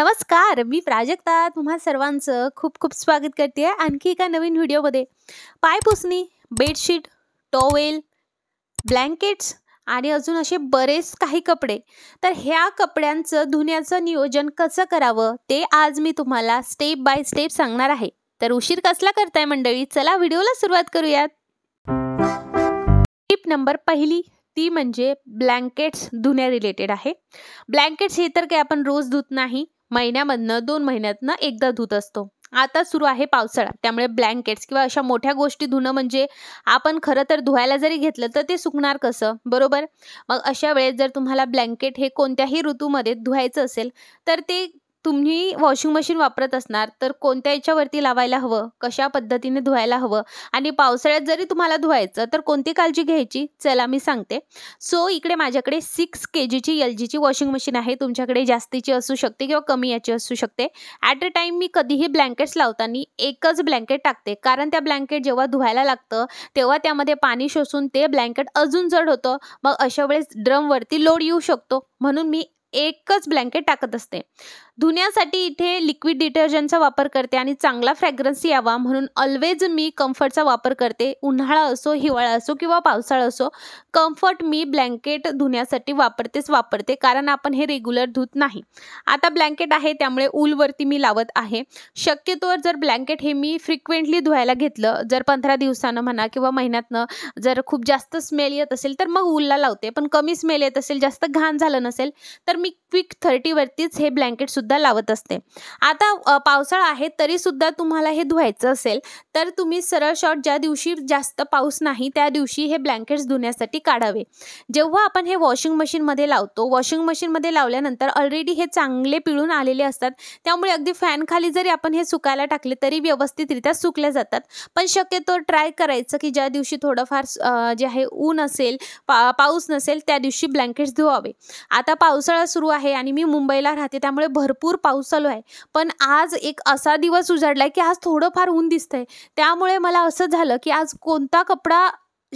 नमस्कार मी प्राजक्ता तुम्हा सर्वांचं खूप खूप स्वागत करते आहे आणखी एका नवीन व्हिडिओमध्ये पायपुसणी बेडशीट टॉवेल ब्लँकेट्स आणि अजून असे बरेच काही कपडे तर ह्या कपड्यांचं धुण्याचं नियोजन कसं करावं ते आज मी तुम्हाला स्टेप बाय स्टेप सांगणार आहे तर उशीर कसला करताय मंडळी चला व्हिडिओला सुरुवात करूयात टीप नंबर पहिली ती म्हणजे ब्लँकेट्स धुण्या रिलेटेड आहे ब्लँकेट्स हे तर काही आपण रोज धुत नाही महिन्यामधनं दोन महिन्यातनं एकदा धुत असतो आता सुरू आहे पावसाळा त्यामुळे ब्लँकेट्स किंवा अशा मोठ्या गोष्टी धुणं म्हणजे आपण खरं तर धुवायला जरी घेतलं तर ते सुकणार कसं बरोबर मग अशा वेळेस जर तुम्हाला ब्लँकेट हे कोणत्याही ऋतूमध्ये धुवायचं असेल तर ते तुम्ही वॉशिंग मशीन वापरत असणार तर कोणत्या याच्यावरती लावायला हवं कशा पद्धतीने धुवायला हवं आणि पावसाळ्यात जरी तुम्हाला धुवायचं तर कोणती काळजी घ्यायची चला मी सांगते सो इकडे माझ्याकडे सिक्स के जीची एल जीची वॉशिंग मशीन आहे तुमच्याकडे जास्तीची असू शकते किंवा कमी याची असू शकते ॲट अ टाईम मी कधीही ब्लँकेट्स लावताना एकच ब्लँकेट टाकते कारण त्या ब्लँकेट जेव्हा धुवायला लागतं तेव्हा त्यामध्ये पाणी शोषून ते ब्लँकेट अजून जड होतं मग अशा वेळेस ड्रमवरती लोड येऊ शकतो म्हणून मी एकच ब्लँकेट टाकत असते धुण्यासाठी इथे लिक्विड डिटर्जंटचा वापर करते आणि चांगला फ्रॅग्रन्स यावा म्हणून ऑलवेज मी कम्फर्टचा वापर करते उन्हाळा असो हिवाळा असो किंवा पावसाळा असो कम्फर्ट मी ब्लँकेट धुण्यासाठी वापरतेच वापरते कारण आपण हे रेग्युलर धुत नाही आता ब्लँकेट आहे त्यामुळे ऊलवरती मी लावत आहे शक्यतोवर जर ब्लँकेट हे मी फ्रिक्वेंटली धुवायला घेतलं जर पंधरा दिवसानं म्हणा किंवा महिन्यातनं जर खूप जास्त स्मेल येत असेल तर मग ऊलला लावते पण कमी स्मेल येत असेल जास्त घाण झालं नसेल तर मी क्विक थर्टीवरतीच हे ब्लँकेटसुद्धा लावत असते आता पावसाळा आहे तरीसुद्धा तुम्हाला हे धुवायचं असेल तर तुम्ही सरळ शॉट ज्या दिवशी जास्त पाऊस नाही त्या दिवशी हे ब्लँकेट्स धुण्यासाठी काढावे जेव्हा आपण हे वॉशिंग मशीनमध्ये लावतो वॉशिंग मशीनमध्ये लावल्यानंतर ऑलरेडी हे चांगले पिळून आलेले असतात त्यामुळे अगदी फॅनखाली जरी आपण हे सुकायला टाकले तरी व्यवस्थितरित्या सुकल्या जातात पण शक्यतो ट्राय करायचं की ज्या दिवशी थोडंफार जे आहे ऊन असेल पा पाऊस नसेल त्या दिवशी ब्लँकेट्स धुवावे आता पावसाळा सुरू आहे आणि मी मुंबईला राहते त्यामुळे भरपूर पाऊस चालू आहे पण आज एक असा दिवस उजाडला की आज थोडंफार ऊन दिसतंय त्यामुळे मला असं झालं की आज कोणता कपडा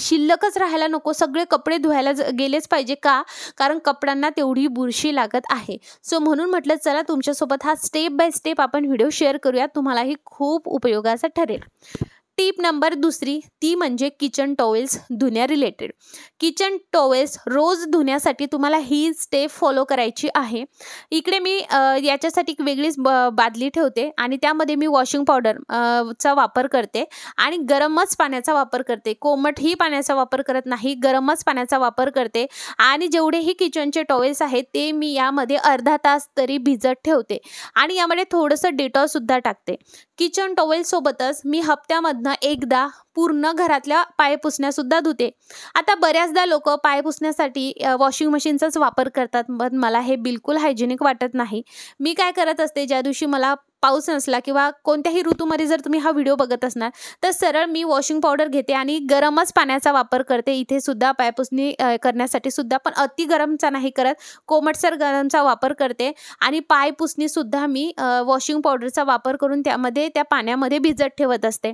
शिल्लकच राहायला नको सगळे कपडे धुवायला गेलेच पाहिजे का कारण कपड्यांना तेवढी बुरशी लागत आहे सो म्हणून म्हटलं चला तुमच्यासोबत हा स्टेप बाय स्टेप आपण व्हिडिओ शेअर करूया तुम्हालाही खूप उपयोगाचा ठरेल टीप नंबर दुसरी ती म्हणजे किचन टॉवेल्स धुण्या रिलेटेड किचन टॉवेल्स रोज धुण्यासाठी तुम्हाला ही स्टेप फॉलो करायची आहे इकडे मी याच्यासाठी एक वेगळीच ब बादली ठेवते आणि त्यामध्ये मी वॉशिंग पावडर चा वापर करते आणि गरमच पाण्याचा वापर करते कोमटही पाण्याचा वापर करत नाही गरमच पाण्याचा वापर करते आणि जेवढेही किचनचे टॉवेल्स आहेत ते मी यामध्ये अर्धा तास तरी भिजत ठेवते आणि यामध्ये थोडंसं डेटॉलसुद्धा टाकते किचन सोबतच मी हप्त्यामधनं एकदा पूर्ण घरातल्या पाय पुसण्यासुद्धा धुते आता बऱ्याचदा लोक पाय पुसण्यासाठी वॉशिंग मशीनचाच वापर करतात पण मला हे बिलकुल हायजेनिक वाटत नाही मी काय करत असते ज्या दिवशी मला पाऊस नसला किंवा कोणत्याही ऋतूमध्ये जर तुम्ही हा व्हिडिओ बघत असणार तर सरळ मी वॉशिंग पावडर घेते आणि गरमच पाण्याचा वापर करते इथे सुद्धा पायपुसणी करण्यासाठी सुद्धा पण अति गरमचा नाही करत कोमटसर गरमचा वापर करते आणि पायपुसणी सुद्धा मी वॉशिंग पावडरचा वापर करून त्यामध्ये त्या पाण्यामध्ये भिजत ठेवत असते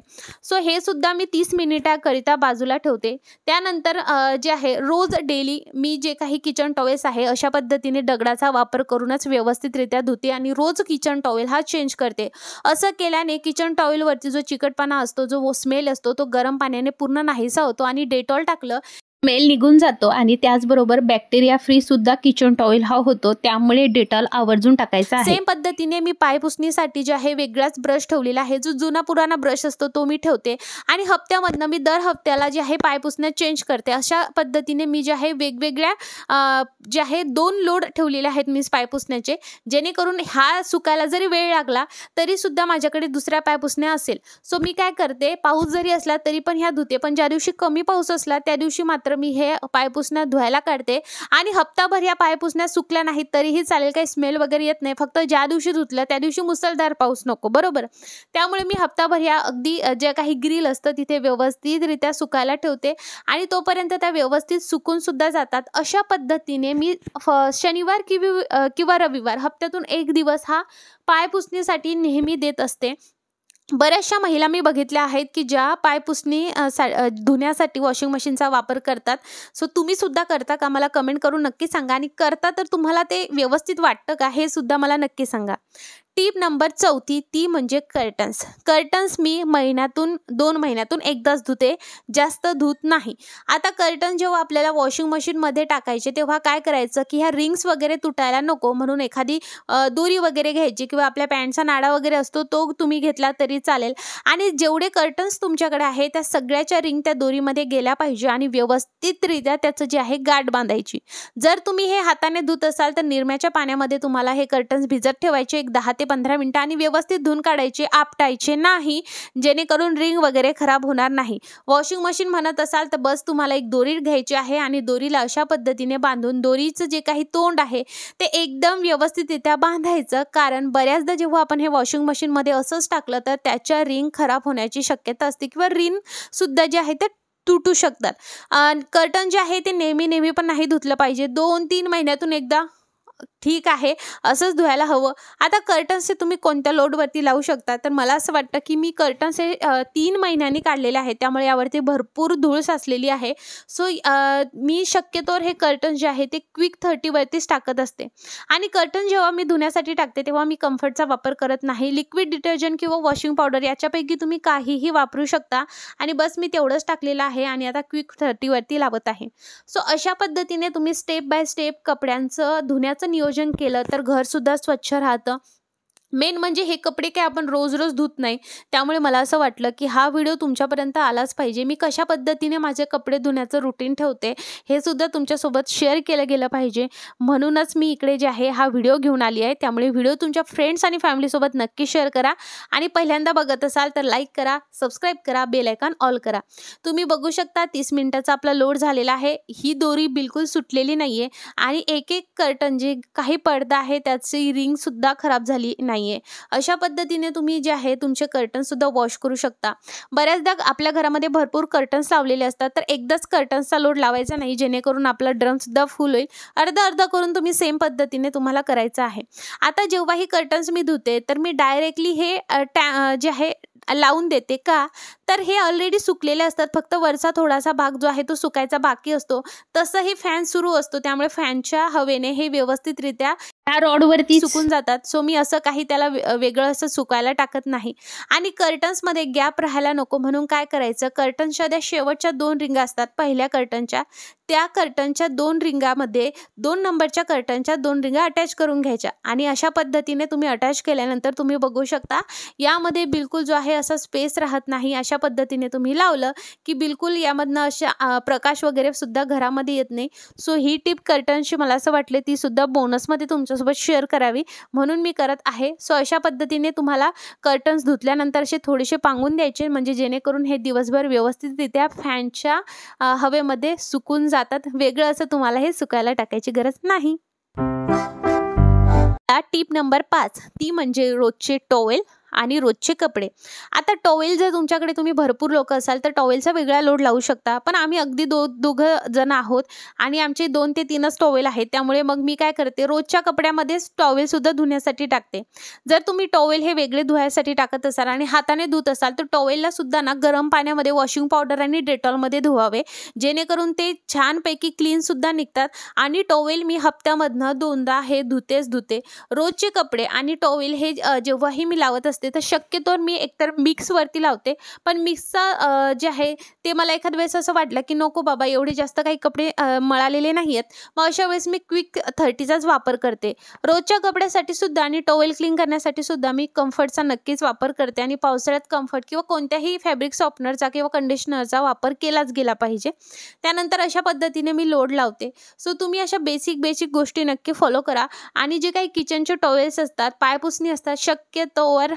सो हे सुद्धा मी तीस मिनिटाकरिता बाजूला ठेवते त्यानंतर जे आहे रोज डेली मी जे काही किचन टॉवेल्स आहे अशा पद्धतीने दगडाचा वापर करूनच व्यवस्थितरित्या धुते आणि रोज किचन टॉवेल हा चेंज करते असं केल्याने किचन टॉईलवरती जो चिकटपणा असतो जो स्मेल असतो तो गरम पाण्याने पूर्ण नाहीसा होतो आणि डेटॉल टाकलं मेल निघून जातो आणि त्याचबरोबर बॅक्टेरिया फ्री सुद्धा किचन टॉईल हा होतो त्यामुळे डेटॉल आवर्जून टाकायचा सेम पद्धतीने मी पाय पुसणीसाठी जे आहे वेगळाच ब्रश ठेवलेला आहे जो जुना पुराणा ब्रश असतो तो मी ठेवते आणि हप्त्यामधनं मी दर हप्त्याला जे आहे पाय पुसण्या चेंज करते अशा पद्धतीने मी जे आहे वेगवेगळ्या जे आहे दोन लोड ठेवलेले आहेत मी पाय पुसण्याचे जेणेकरून हा सुकायला जरी वेळ लागला तरी सुद्धा माझ्याकडे दुसऱ्या पाय पुसण्या असेल सो मी काय करते पाऊस जरी असला तरी पण ह्या धुते पण ज्या दिवशी कमी पाऊस असला त्या दिवशी मात्र मात्र मी हे पायपुसण्या धुवायला काढते आणि हप्ताभर या पायपुसण्या सुकल्या नाहीत तरीही चालेल काही स्मेल वगैरे येत नाही फक्त ज्या दिवशी धुतलं त्या दिवशी मुसळधार पाऊस नको बरोबर त्यामुळे मी हप्ताभर या अगदी जे काही ग्रील असतं तिथे व्यवस्थितरित्या सुकायला ठेवते आणि तोपर्यंत त्या व्यवस्थित सुकून सुद्धा जातात अशा पद्धतीने मी शनिवार किंवा किंवा रविवार हप्त्यातून एक दिवस हा पाय पुसण्यासाठी नेहमी देत असते बऱ्याचशा महिला मी बघितल्या आहेत की ज्या पायपुसणी धुण्यासाठी वॉशिंग मशीनचा वापर करतात सो तुम्ही सुद्धा करता का मला कमेंट करून नक्की सांगा आणि करता तर तुम्हाला ते व्यवस्थित वाटतं का हे सुद्धा मला नक्की सांगा टीप नंबर चौथी ती म्हणजे कर्टन्स कर्टन्स मी महिन्यातून दोन महिन्यातून एकदाच धुते जास्त धुत नाही आता कर्टन जेव्हा आपल्याला वॉशिंग मशीनमध्ये टाकायचे तेव्हा काय करायचं की ह्या रिंग्स वगैरे तुटायला नको म्हणून एखादी दोरी वगैरे घ्यायची किंवा आपल्या पॅन्टचा नाडा वगैरे असतो तो तुम्ही घेतला तरी चालेल आणि जेवढे कर्टन्स तुमच्याकडे आहे त्या सगळ्याच्या रिंग त्या दोरीमध्ये गेल्या पाहिजे आणि व्यवस्थितरित्या त्याचं जे आहे गाठ बांधायची जर तुम्ही हे हाताने धुत असाल तर निरम्याच्या पाण्यामध्ये तुम्हाला हे कर्टन्स भिजत ठेवायचे एक दहा ते पंधरा मिनटं आणि व्यवस्थित धुवून काढायचे आपटायचे नाही जेणेकरून रिंग वगैरे खराब होणार नाही वॉशिंग मशीन म्हणत असाल तर बस तुम्हाला एक दोरी घ्यायची आहे आणि दोरीला अशा पद्धतीने बांधून दोरीचं जे काही तोंड आहे ते एकदम व्यवस्थितरित्या बांधायचं कारण बऱ्याचदा जेव्हा आपण हे वॉशिंग मशीनमध्ये असंच टाकलं तर त्याच्या रिंग खराब होण्याची शक्यता असते किंवा रिंग सुद्धा जे आहे ते तुटू शकतात कर्टन जे आहे ते नेहमी नेहमी पण नाही धुतलं पाहिजे दोन तीन महिन्यातून एकदा ठीक आहे असंच धुवायला हवं आता कर्टन्स हे तुम्ही कोणत्या लोडवरती लावू शकता तर मला असं वाटतं की मी कर्टन्स हे तीन महिन्यांनी काढलेले आहे त्यामुळे यावरती भरपूर धूळ साचलेली आहे सो मी शक्यतोवर हे कर्टन्स जे आहे ते क्विक थर्टीवरतीच टाकत असते आणि कर्टन जेव्हा मी धुण्यासाठी टाकते तेव्हा मी कम्फर्टचा वापर करत नाही लिक्विड डिटर्जंट किंवा वॉशिंग पावडर याच्यापैकी तुम्ही काहीही वापरू शकता आणि बस मी तेवढंच टाकलेलं आहे आणि आता क्विक थर्टीवरती लावत आहे सो अशा पद्धतीने तुम्ही स्टेप बाय स्टेप कपड्यांचं धुण्याचं नियोजन केलं तर घर सुद्धा स्वच्छ राहतं मेन म्हणजे हे कपडे काय आपण रोज रोज धुत नाही त्यामुळे मला असं वाटलं की हा व्हिडिओ तुमच्यापर्यंत आलाच पाहिजे मी कशा पद्धतीने माझे कपडे धुण्याचं रुटीन ठेवते हे सुद्धा तुमच्यासोबत शेअर केलं गेलं पाहिजे म्हणूनच मी इकडे जे आहे हा व्हिडिओ घेऊन आली आहे त्यामुळे व्हिडिओ तुमच्या फ्रेंड्स आणि फॅमिलीसोबत नक्की शेअर करा आणि पहिल्यांदा बघत असाल तर लाईक करा सबस्क्राईब करा बेल आयकॉन ऑल करा तुम्ही बघू शकता तीस मिनिटाचा आपला लोड झालेला आहे ही दोरी बिलकुल सुटलेली नाही आहे आणि एक एक कर्टन जे काही पडदा आहे त्याची रिंगसुद्धा खराब झाली नाही नाही अशा पद्धतीने तुम्ही जे आहे तुमचे सुद्धा वॉश करू शकता बऱ्याचदा आपल्या घरामध्ये भरपूर कर्टन्स लावलेले असतात तर एकदाच कर्टन्सचा लोड लावायचा नाही जेणेकरून आपला ड्रम सुद्धा फुल होईल अर्धा अर्धा करून तुम्ही सेम पद्धतीने तुम्हाला करायचं आहे आता जेव्हा ही कर्टन्स मी धुते तर मी डायरेक्टली हे टॅ जे आहे लावून देते का तर हे ऑलरेडी सुकलेले असतात फक्त वरचा थोडासा भाग जो आहे तो सुकायचा बाकी असतो तसंही फॅन सुरू असतो त्यामुळे फॅनच्या हवेने हे व्यवस्थितरित्या त्या रॉडवरती सुकून जातात सो मी असं काही त्याला वेगळं असं सुकायला टाकत नाही आणि कर्टन्स मध्ये गॅप राहायला नको म्हणून काय करायचं कर्टन्सच्या त्या शेवटच्या दोन रिंगा असतात पहिल्या कर्टनच्या त्या कर्टनच्या दोन रिंगामध्ये दोन नंबरच्या कर्टनच्या दोन रिंगा अटॅच करून घ्यायच्या आणि अशा पद्धतीने तुम्ही अटॅच केल्यानंतर तुम्ही बघू शकता यामध्ये बिलकुल जो आहे असा स्पेस राहत नाही अशा पद्धतीने तुम्ही लावलं की बिलकुल यामधनं अशा प्रकाश वगैरे सुद्धा घरामध्ये येत नाही सो ही टिप कर्टनशी मला असं वाटले ती सुद्धा बोनसमध्ये तुमच्यासोबत शेअर करावी म्हणून मी करत आहे सो अशा पद्धतीने तुम्हाला कर्टन्स धुतल्यानंतर असे थोडेसे पांगून द्यायचे म्हणजे जेणेकरून हे दिवसभर व्यवस्थितरित्या फॅनच्या हवेमध्ये सुकून जातात वेगळं असं तुम्हाला हे सुकायला टाकायची गरज नाही टीप नंबर पाच ती म्हणजे रोजचे टॉवेल आणि रोजचे कपडे आता टॉवेल जर तुमच्याकडे तुम्ही भरपूर लोक असाल तर टॉवेलचा वेगळा लोड लावू शकता पण आम्ही अगदी दो दोघं जण आहोत आणि आमचे दोन ते तीनच टॉवेल आहेत त्यामुळे मग मी काय करते रोजच्या कपड्यामध्येच टॉवेलसुद्धा धुण्यासाठी टाकते जर तुम्ही टॉवेल हे वेगळे धुवायसाठी टाकत असाल आणि हाताने धुत असाल तर टॉवेलला सुद्धा ना गरम पाण्यामध्ये वॉशिंग पावडर आणि डेटॉलमध्ये धुवावे जेणेकरून ते छानपैकी क्लीनसुद्धा निघतात आणि टॉवेल मी हप्त्यामधनं दोनदा हे धुतेच धुते रोजचे कपडे आणि टॉवेल हे जेव्हाही मी लावत असते तर शक्यतो मी एकतर मिक्सवरती लावते पण मिक्सचा जे आहे ते मला एखाद वेळेस असं वाटलं की नको बाबा एवढे जास्त काही कपडे मळालेले नाही आहेत मग अशा वेळेस मी क्विक थर्टीचाच वापर करते रोजच्या कपड्यासाठी सुद्धा आणि टॉवेल क्लीन करण्यासाठी सुद्धा मी कम्फर्टचा नक्कीच वापर करते आणि पावसाळ्यात कम्फर्ट किंवा कोणत्याही फॅब्रिक सॉपनरचा किंवा कंडिशनरचा वापर केलाच गेला पाहिजे त्यानंतर अशा पद्धतीने मी लोड लावते सो तुम्ही अशा बेसिक बेसिक गोष्टी नक्की फॉलो करा आणि जे काही किचनचे टॉवेल्स असतात पायपुसणी असतात शक्यतोवर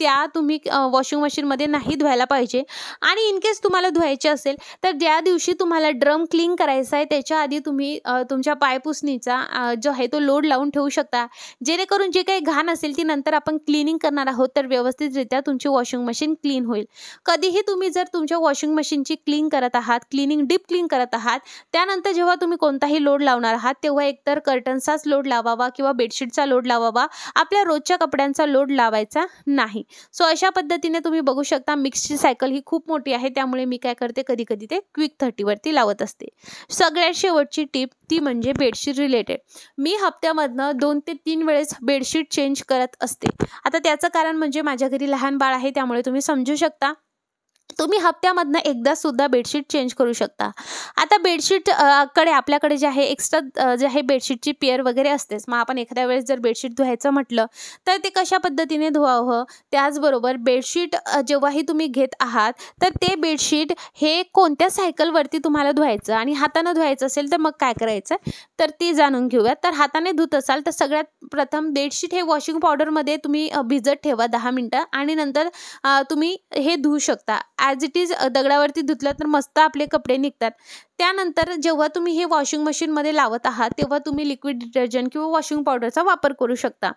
त्या तुम्ही वॉशिंग मशीनमध्ये नाही धुवायला पाहिजे आणि इन केस तुम्हाला धुवायचे असेल तर ज्या दिवशी तुम्हाला ड्रम क्लीन करायचा आहे त्याच्या आधी तुम्ही तुमच्या पायपुसणीचा जो आहे तो लोड लावून ठेवू शकता जेणेकरून जे काही घाण असेल ती नंतर आपण क्लिनिंग करणार आहोत तर व्यवस्थितरित्या तुमची वॉशिंग मशीन क्लीन होईल कधीही तुम्ही जर तुमच्या वॉशिंग मशीनची क्लीन करत आहात क्लिनिंग डीप क्लीन करत आहात त्यानंतर जेव्हा तुम्ही कोणताही लोड लावणार आहात तेव्हा एकतर कर्टन्सचाच लोड लावावा किंवा बेडशीटचा लोड लावावा आपल्या रोजच्या कपड्यांचा लोड लावायचा नाही सो अशा पद्धतीने तुम्ही बघू शकता मिक्सची सायकल ही खूप मोठी आहे त्यामुळे मी काय करते कधी कधी ते क्विक थर्टीवरती लावत असते सगळ्यात शेवटची टीप ती म्हणजे बेडशीट रिलेटेड मी हप्त्यामधनं दोन ते तीन वेळेस बेडशीट चेंज करत असते आता त्याचं कारण म्हणजे माझ्या घरी लहान बाळ आहे त्यामुळे तुम्ही समजू शकता तुम्ही हप्त्यामधनं एकदा सुद्धा बेडशीट चेंज करू शकता आता बेडशीट कडे आपल्याकडे जे आहे एक्स्ट्रा जे आहे बेडशीटची पेअर वगैरे असतेच मग आपण एखाद्या वेळेस जर बेडशीट धुवायचं म्हटलं तर ते कशा पद्धतीने धुवावं त्याचबरोबर बेडशीट जेव्हाही तुम्ही घेत आहात तर ते बेडशीट हे कोणत्या सायकलवरती तुम्हाला धुवायचं आणि हातानं धुवायचं असेल तर मग काय करायचं तर ते जाणून घेऊया तर हाताने धुत असाल तर सगळ्यात प्रथम बेडशीट हे वॉशिंग पावडरमध्ये तुम्ही भिजत ठेवा दहा मिनटं आणि नंतर तुम्ही हे धुवू शकता ॲज इट इज दगडावरती धुतलं तर मस्त आपले कपडे निघतात त्यानंतर जेव्हा तुम्ही हे वॉशिंग मशीनमध्ये लावत आहात तेव्हा तुम्ही लिक्विड डिटर्जंट किंवा वॉशिंग पावडरचा वापर करू शकता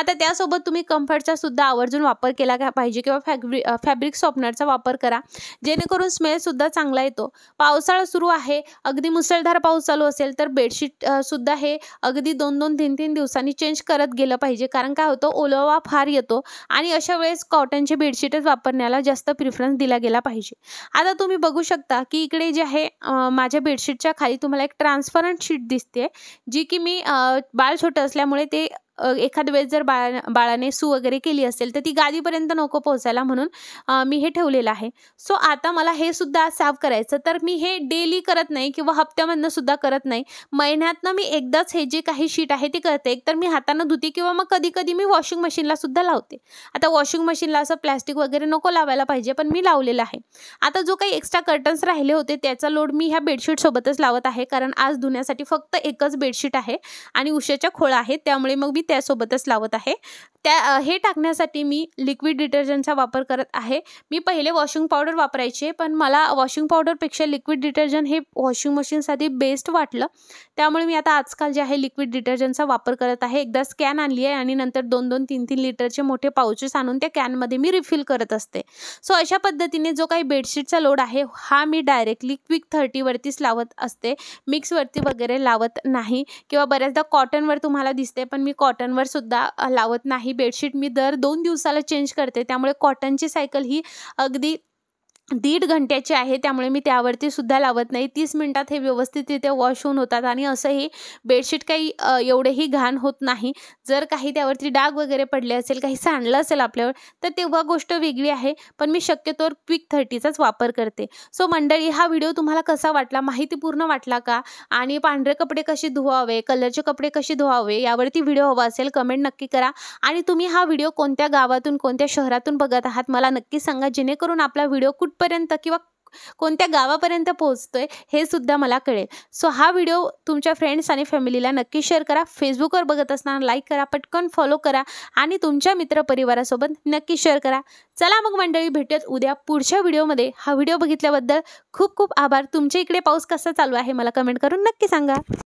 आता त्यासोबत तुम्ही कम्फर्टचा सुद्धा आवर्जून वापर केला पाहिजे किंवा फॅब्रि फॅब्रिक सॉफ्टनरचा वापर करा जेणेकरून स्मेलसुद्धा चांगला येतो पावसाळा सुरू आहे अगदी मुसळधार पाऊस चालू असेल तर बेडशीट सुद्धा हे अगदी दोन दोन तीन तीन दिवसांनी चेंज करत गेलं पाहिजे कारण काय होतं ओलावा फार येतो आणि अशा वेळेस कॉटनचे बेडशीटच वापरण्याला जास्त प्रिफरन्स दिला गेला पाहिजे आता तुम्ही बघू शकता की इकडे जे आहे माझ्या बेडशीटच्या खाली तुम्हाला एक ट्रान्सपरंट शीट दिसते जी की मी बाळ छोटं असल्यामुळे ते एखाद वेळेस जर बाळा बाळाने सू वगैरे केली असेल तर ती गादीपर्यंत नको पोहोचायला म्हणून मी हे ठेवलेलं आहे सो आता मला हे सुद्धा साफ करायचं तर मी हे डेली करत नाही किंवा हप्त्यामधनं सुद्धा करत नाही महिन्यातनं मी एकदाच हे जे काही शीट आहे ते करते तर मी हातानं धुते किंवा मग कधी कधी मी वॉशिंग मशीनला सुद्धा लावते आता वॉशिंग मशीनला असं प्लॅस्टिक वगैरे नको लावायला पाहिजे पण मी लावलेलं आहे आता जो काही एक्स्ट्रा कर्टन्स राहिले होते त्याचा लोड मी ह्या बेडशीटसोबतच लावत आहे कारण आज धुण्यासाठी फक्त एकच बेडशीट आहे आणि उशाच्या खोळ आहे त्यामुळे मग मी त्यासोबतच लावत आहे त्या हे टाकण्यासाठी मी लिक्विड डिटर्जंटचा वापर करत आहे मी पहिले वॉशिंग पावडर वापरायचे पण मला वॉशिंग पावडरपेक्षा लिक्विड डिटर्जंट हे वॉशिंग मशीनसाठी बेस्ट वाटलं त्यामुळे मी आता आजकाल जे आहे लिक्विड डिटर्जंटचा वापर करत आहे एकदा स्कॅन आणली आहे आणि नंतर दोन दोन तीन तीन लिटरचे मोठे पाउचेस आणून त्या कॅनमध्ये मी रिफिल करत असते सो अशा पद्धतीने जो काही बेडशीटचा लोड आहे हा मी डायरेक्टली क्विक थर्टीवरतीच लावत असते मिक्सवरती वगैरे लावत नाही किंवा बऱ्याचदा कॉटनवर तुम्हाला दिसते पण मी कॉटनवर सुद्धा लावत नाही बेडशीट मी दर दोन दिवसाला चेंज करते त्यामुळे कॉटनची सायकल ही अगदी दीड घंट्याची आहे त्यामुळे मी त्यावरती सुद्धा लावत नाही तीस मिनटात हे व्यवस्थित व्यवस्थितरित्या वॉश होऊन होतात आणि असं बेडशीट काही एवढेही घाण होत नाही जर काही त्यावरती डाग वगैरे पडले असेल काही सांडलं असेल आपल्यावर तर तेव्हा गोष्ट वेगळी आहे पण मी शक्यतो क्विक थर्टीचाच वापर करते सो मंडळी हा व्हिडिओ तुम्हाला कसा वाटला माहितीपूर्ण वाटला का आणि पांढरे कपडे कसे धुवावे कलरचे कपडे कसे धुवावे यावरती व्हिडिओ हवा असेल कमेंट नक्की करा आणि तुम्ही हा व्हिडिओ कोणत्या गावातून कोणत्या शहरातून बघत आहात मला नक्की सांगा जेणेकरून आपला व्हिडिओ कुठ कुठपर्यंत किंवा कोणत्या गावापर्यंत पोहोचतोय हे सुद्धा मला कळेल सो हा व्हिडिओ तुमच्या फ्रेंड्स आणि फॅमिलीला नक्की शेअर करा फेसबुकवर बघत असताना लाईक करा पटकन फॉलो करा आणि तुमच्या मित्रपरिवारासोबत नक्की शेअर करा चला मग मंडळी भेटत उद्या पुढच्या व्हिडिओमध्ये हा व्हिडिओ बघितल्याबद्दल खूप खूप आभार तुमच्या इकडे पाऊस कसा चालू आहे मला कमेंट करून नक्की सांगा